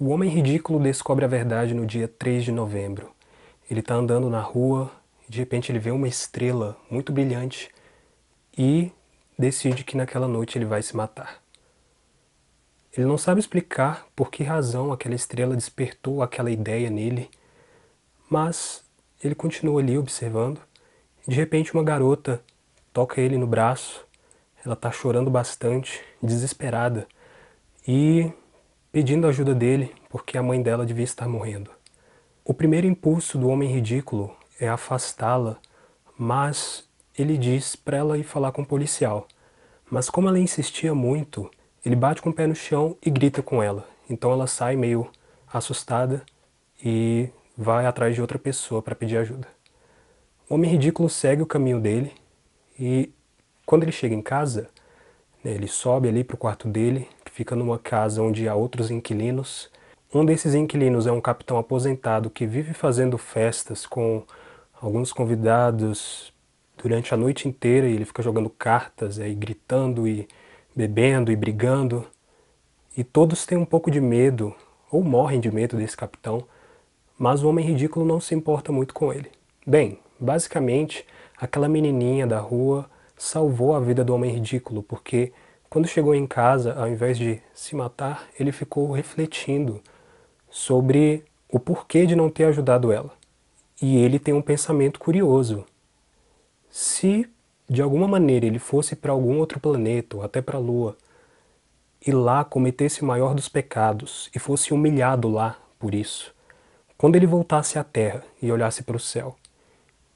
O homem ridículo descobre a verdade no dia 3 de novembro. Ele está andando na rua, de repente ele vê uma estrela muito brilhante e decide que naquela noite ele vai se matar. Ele não sabe explicar por que razão aquela estrela despertou aquela ideia nele, mas ele continua ali observando. De repente, uma garota toca ele no braço. Ela está chorando bastante, desesperada, e pedindo a ajuda dele porque a mãe dela devia estar morrendo. O primeiro impulso do homem ridículo é afastá-la, mas ele diz para ela ir falar com o policial. Mas como ela insistia muito, ele bate com o pé no chão e grita com ela. Então ela sai meio assustada e vai atrás de outra pessoa para pedir ajuda. O homem ridículo segue o caminho dele e quando ele chega em casa, né, ele sobe ali para o quarto dele, fica numa casa onde há outros inquilinos. Um desses inquilinos é um capitão aposentado que vive fazendo festas com alguns convidados durante a noite inteira e ele fica jogando cartas e gritando e bebendo e brigando. E todos têm um pouco de medo ou morrem de medo desse capitão, mas o homem ridículo não se importa muito com ele. Bem, basicamente, aquela menininha da rua salvou a vida do homem ridículo porque quando chegou em casa, ao invés de se matar, ele ficou refletindo sobre o porquê de não ter ajudado ela. E ele tem um pensamento curioso. Se de alguma maneira ele fosse para algum outro planeta ou até para a lua e lá cometesse o maior dos pecados e fosse humilhado lá por isso, quando ele voltasse à terra e olhasse para o céu,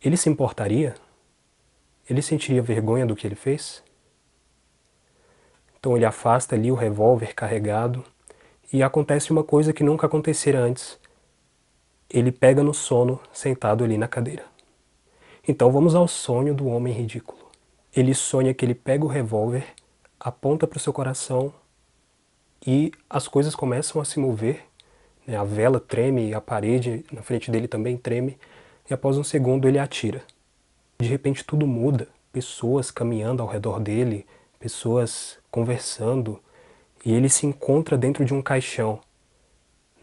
ele se importaria? Ele sentiria vergonha do que ele fez? Então ele afasta ali o revólver carregado e acontece uma coisa que nunca acontecera antes. Ele pega no sono sentado ali na cadeira. Então vamos ao sonho do homem ridículo. Ele sonha que ele pega o revólver, aponta para o seu coração e as coisas começam a se mover. Né? A vela treme, e a parede na frente dele também treme e após um segundo ele atira. De repente tudo muda. Pessoas caminhando ao redor dele, pessoas conversando, e ele se encontra dentro de um caixão.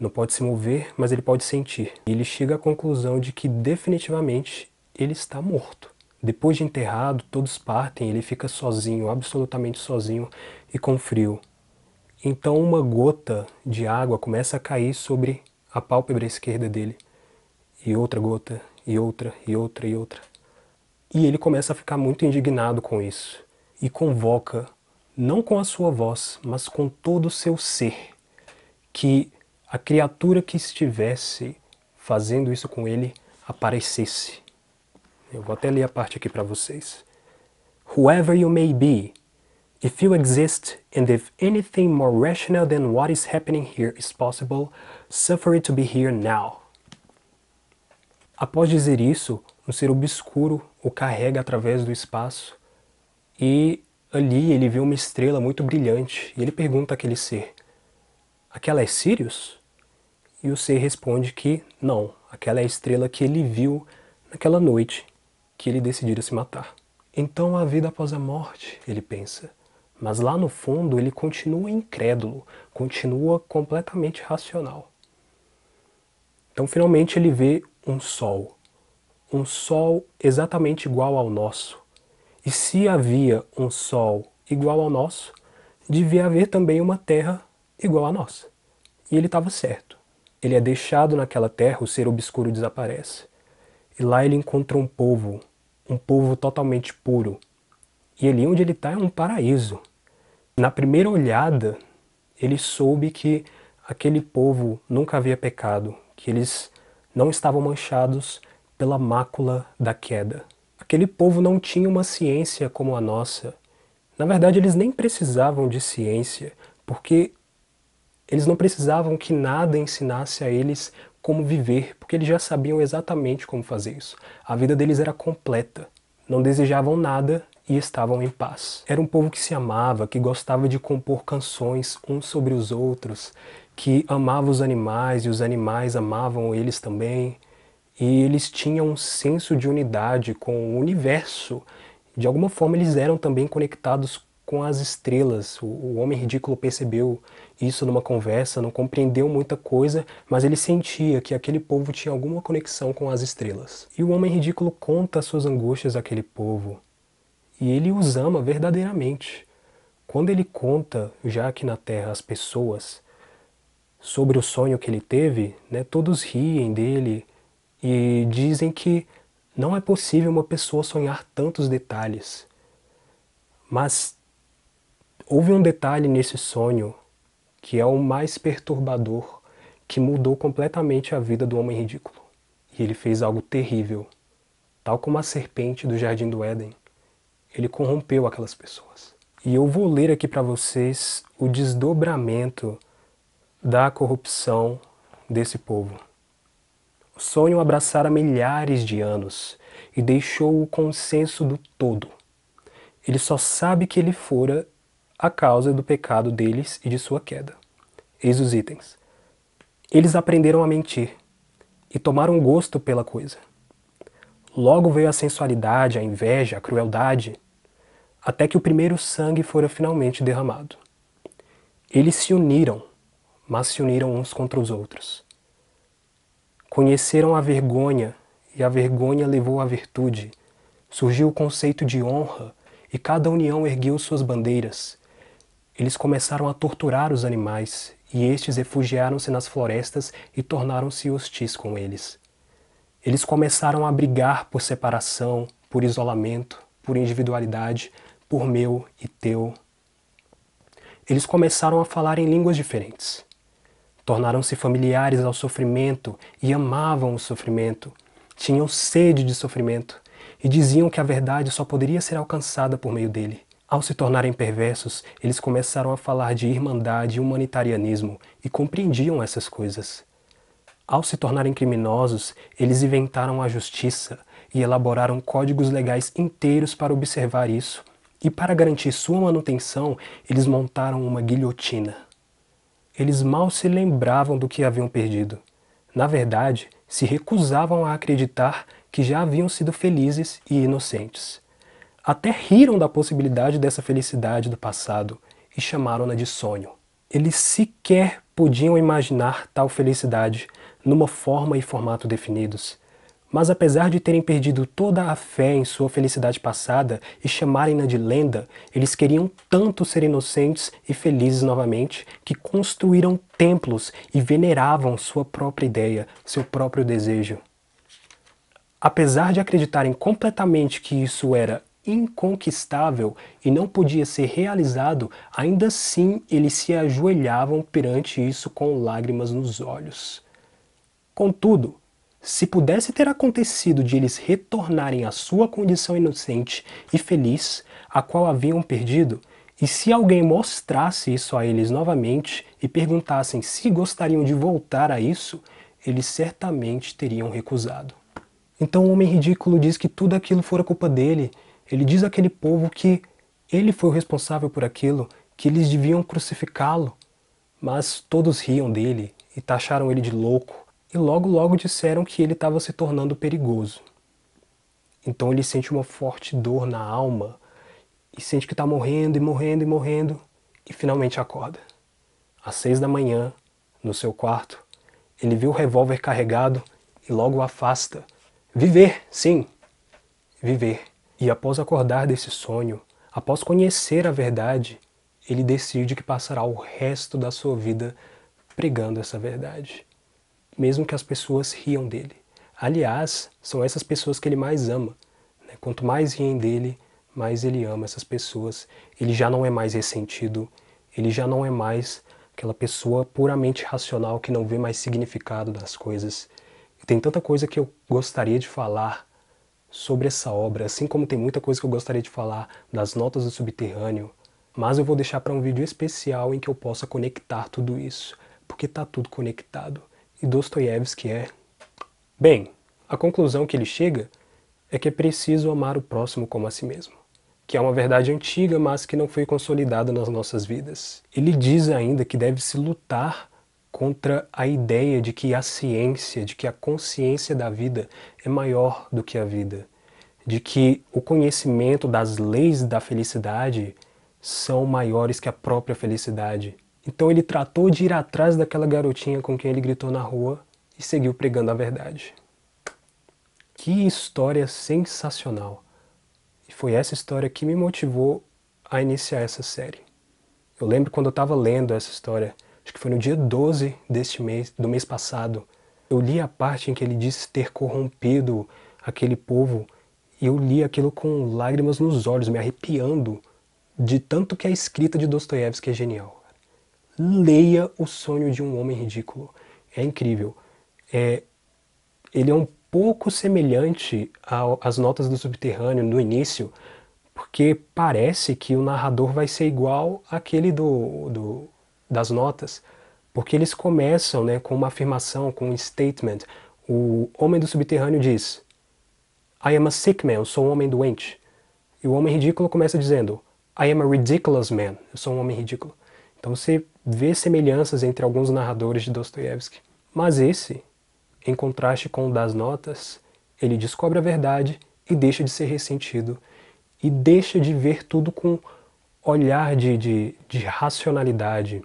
Não pode se mover, mas ele pode sentir. E ele chega à conclusão de que definitivamente ele está morto. Depois de enterrado, todos partem, ele fica sozinho, absolutamente sozinho e com frio. Então uma gota de água começa a cair sobre a pálpebra esquerda dele. E outra gota, e outra, e outra, e outra. E ele começa a ficar muito indignado com isso e convoca, não com a sua voz, mas com todo o seu ser, que a criatura que estivesse fazendo isso com ele aparecesse. Eu vou até ler a parte aqui para vocês. Whoever you may be, if you exist and if anything more rational than what is happening here is possible, suffer it to be here now. Após dizer isso, um ser obscuro o carrega através do espaço e ali ele vê uma estrela muito brilhante e ele pergunta àquele ser: Aquela é Sirius? E o ser responde que não, aquela é a estrela que ele viu naquela noite que ele decidiu se matar. Então a vida após a morte, ele pensa. Mas lá no fundo ele continua incrédulo, continua completamente racional. Então finalmente ele vê um sol. Um sol exatamente igual ao nosso, e se havia um Sol igual ao nosso, devia haver também uma Terra igual à nossa. E ele estava certo. Ele é deixado naquela Terra, o ser obscuro desaparece. E lá ele encontra um povo, um povo totalmente puro. E ali onde ele está é um paraíso. Na primeira olhada, ele soube que aquele povo nunca havia pecado, que eles não estavam manchados pela mácula da queda. Aquele povo não tinha uma ciência como a nossa. Na verdade, eles nem precisavam de ciência, porque eles não precisavam que nada ensinasse a eles como viver, porque eles já sabiam exatamente como fazer isso. A vida deles era completa. Não desejavam nada e estavam em paz. Era um povo que se amava, que gostava de compor canções uns sobre os outros, que amava os animais e os animais amavam eles também e eles tinham um senso de unidade com o universo. De alguma forma, eles eram também conectados com as estrelas. O, o homem ridículo percebeu isso numa conversa, não compreendeu muita coisa, mas ele sentia que aquele povo tinha alguma conexão com as estrelas. E o homem ridículo conta suas angústias àquele povo, e ele os ama verdadeiramente. Quando ele conta, já aqui na Terra, as pessoas sobre o sonho que ele teve, né, todos riem dele, e dizem que não é possível uma pessoa sonhar tantos detalhes. Mas houve um detalhe nesse sonho que é o mais perturbador, que mudou completamente a vida do homem ridículo. E ele fez algo terrível, tal como a serpente do jardim do Éden. Ele corrompeu aquelas pessoas. E eu vou ler aqui para vocês o desdobramento da corrupção desse povo. O sonho abraçara milhares de anos e deixou o consenso do todo. Ele só sabe que ele fora a causa do pecado deles e de sua queda. Eis os itens. Eles aprenderam a mentir e tomaram gosto pela coisa. Logo veio a sensualidade, a inveja, a crueldade, até que o primeiro sangue fora finalmente derramado. Eles se uniram, mas se uniram uns contra os outros Conheceram a vergonha, e a vergonha levou à virtude. Surgiu o conceito de honra, e cada união ergueu suas bandeiras. Eles começaram a torturar os animais, e estes refugiaram-se nas florestas e tornaram-se hostis com eles. Eles começaram a brigar por separação, por isolamento, por individualidade, por meu e teu. Eles começaram a falar em línguas diferentes tornaram-se familiares ao sofrimento e amavam o sofrimento. Tinham sede de sofrimento e diziam que a verdade só poderia ser alcançada por meio dele. Ao se tornarem perversos, eles começaram a falar de irmandade e humanitarianismo e compreendiam essas coisas. Ao se tornarem criminosos, eles inventaram a justiça e elaboraram códigos legais inteiros para observar isso. E para garantir sua manutenção, eles montaram uma guilhotina. Eles mal se lembravam do que haviam perdido. Na verdade, se recusavam a acreditar que já haviam sido felizes e inocentes. Até riram da possibilidade dessa felicidade do passado e chamaram-na de sonho. Eles sequer podiam imaginar tal felicidade numa forma e formato definidos mas apesar de terem perdido toda a fé em sua felicidade passada e chamarem-na de lenda, eles queriam tanto ser inocentes e felizes novamente que construíram templos e veneravam sua própria ideia, seu próprio desejo. Apesar de acreditarem completamente que isso era inconquistável e não podia ser realizado, ainda assim eles se ajoelhavam perante isso com lágrimas nos olhos. Contudo, se pudesse ter acontecido de eles retornarem à sua condição inocente e feliz, a qual haviam perdido, e se alguém mostrasse isso a eles novamente e perguntassem se gostariam de voltar a isso, eles certamente teriam recusado. Então o homem ridículo diz que tudo aquilo fora culpa dele. Ele diz àquele povo que ele foi o responsável por aquilo, que eles deviam crucificá-lo. Mas todos riam dele e taxaram ele de louco e logo logo disseram que ele estava se tornando perigoso. Então ele sente uma forte dor na alma e sente que está morrendo e morrendo e morrendo e finalmente acorda. Às seis da manhã, no seu quarto, ele vê o revólver carregado e logo o afasta. Viver, sim, viver. E após acordar desse sonho, após conhecer a verdade, ele decide que passará o resto da sua vida pregando essa verdade mesmo que as pessoas riam dele. Aliás, são essas pessoas que ele mais ama. Né? Quanto mais riem dele, mais ele ama essas pessoas. Ele já não é mais ressentido, ele já não é mais aquela pessoa puramente racional que não vê mais significado das coisas. E tem tanta coisa que eu gostaria de falar sobre essa obra, assim como tem muita coisa que eu gostaria de falar das notas do subterrâneo, mas eu vou deixar para um vídeo especial em que eu possa conectar tudo isso, porque está tudo conectado e Dostoiévski é? Bem, a conclusão que ele chega é que é preciso amar o próximo como a si mesmo, que é uma verdade antiga, mas que não foi consolidada nas nossas vidas. Ele diz ainda que deve-se lutar contra a ideia de que a ciência, de que a consciência da vida é maior do que a vida, de que o conhecimento das leis da felicidade são maiores que a própria felicidade. Então ele tratou de ir atrás daquela garotinha com quem ele gritou na rua e seguiu pregando a verdade. Que história sensacional! E foi essa história que me motivou a iniciar essa série. Eu lembro quando eu estava lendo essa história, acho que foi no dia 12 deste mês, do mês passado, eu li a parte em que ele disse ter corrompido aquele povo e eu li aquilo com lágrimas nos olhos, me arrepiando de tanto que a escrita de Dostoiévski é genial leia O Sonho de um Homem Ridículo. É incrível. É, ele é um pouco semelhante às notas do subterrâneo no início, porque parece que o narrador vai ser igual àquele do, do, das notas, porque eles começam né, com uma afirmação, com um statement. O homem do subterrâneo diz: I am a sick man, eu sou um homem doente. E o homem ridículo começa dizendo: I am a ridiculous man, eu sou um homem ridículo. Então você vê semelhanças entre alguns narradores de Dostoiévski. Mas esse, em contraste com o das notas, ele descobre a verdade e deixa de ser ressentido, e deixa de ver tudo com olhar de, de, de racionalidade.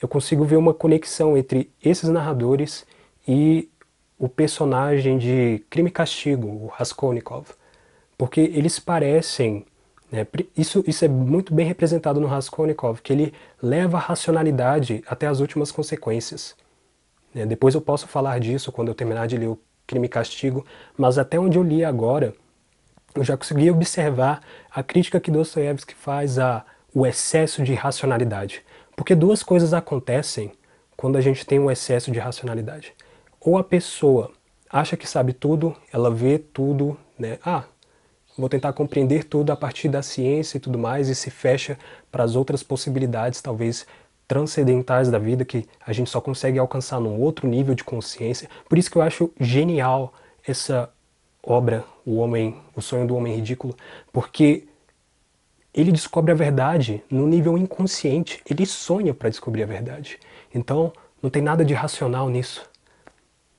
Eu consigo ver uma conexão entre esses narradores e o personagem de Crime e Castigo, o Raskolnikov, porque eles parecem né? Isso, isso é muito bem representado no Raskolnikov, que ele leva a racionalidade até as últimas consequências. Né? Depois eu posso falar disso quando eu terminar de ler o Crime e Castigo, mas até onde eu li agora, eu já consegui observar a crítica que Dostoiévski faz a o excesso de racionalidade. Porque duas coisas acontecem quando a gente tem um excesso de racionalidade. Ou a pessoa acha que sabe tudo, ela vê tudo, né? Ah, vou tentar compreender tudo a partir da ciência e tudo mais e se fecha para as outras possibilidades, talvez transcendentais da vida que a gente só consegue alcançar num outro nível de consciência. Por isso que eu acho genial essa obra, O Homem, O Sonho do Homem Ridículo, porque ele descobre a verdade no nível inconsciente, ele sonha para descobrir a verdade. Então, não tem nada de racional nisso.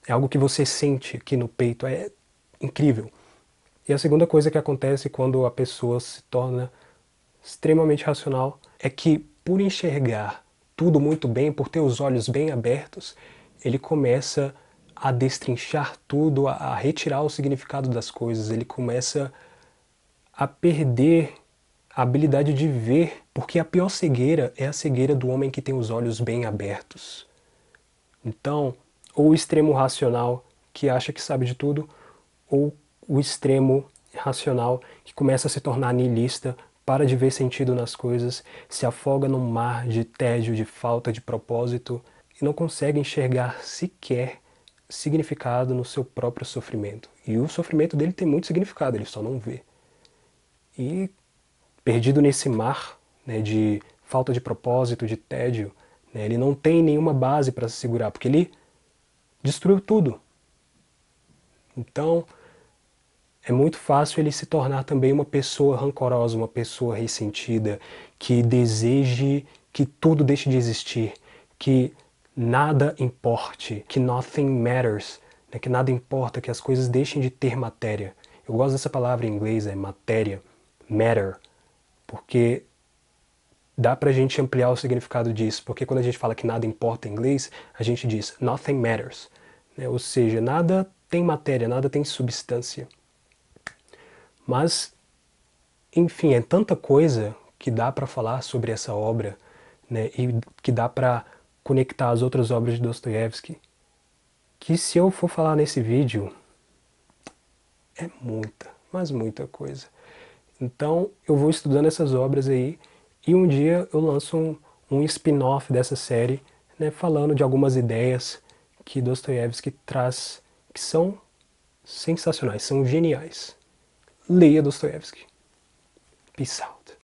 É algo que você sente aqui no peito, é incrível. E a segunda coisa que acontece quando a pessoa se torna extremamente racional é que, por enxergar tudo muito bem, por ter os olhos bem abertos, ele começa a destrinchar tudo, a, retirar o significado das coisas, ele começa a perder a habilidade de ver, porque a pior cegueira é a cegueira do homem que tem os olhos bem abertos. Então, ou o extremo racional que acha que sabe de tudo, ou o extremo racional que começa a se tornar niilista, para de ver sentido nas coisas, se afoga num mar de tédio, de falta de propósito e não consegue enxergar sequer significado no seu próprio sofrimento. E o sofrimento dele tem muito significado, ele só não vê. E perdido nesse mar né, de falta de propósito, de tédio, né, ele não tem nenhuma base para se segurar, porque ele destruiu tudo. Então, é muito fácil ele se tornar também uma pessoa rancorosa, uma pessoa ressentida, que deseje que tudo deixe de existir, que nada importe, que nothing matters, né? que nada importa, que as coisas deixem de ter matéria. Eu gosto dessa palavra em inglês, é matéria, matter, porque dá pra gente ampliar o significado disso, porque quando a gente fala que nada importa em inglês, a gente diz nothing matters, né? ou seja, nada tem matéria, nada tem substância. Mas, enfim, é tanta coisa que dá para falar sobre essa obra, né, e que dá para conectar as outras obras de Dostoiévski, que se eu for falar nesse vídeo, é muita, mas muita coisa. Então, eu vou estudando essas obras aí, e um dia eu lanço um, um spin-off dessa série, né, falando de algumas ideias que Dostoiévski traz, que são sensacionais, são geniais leia Dostoiévski. Peace out.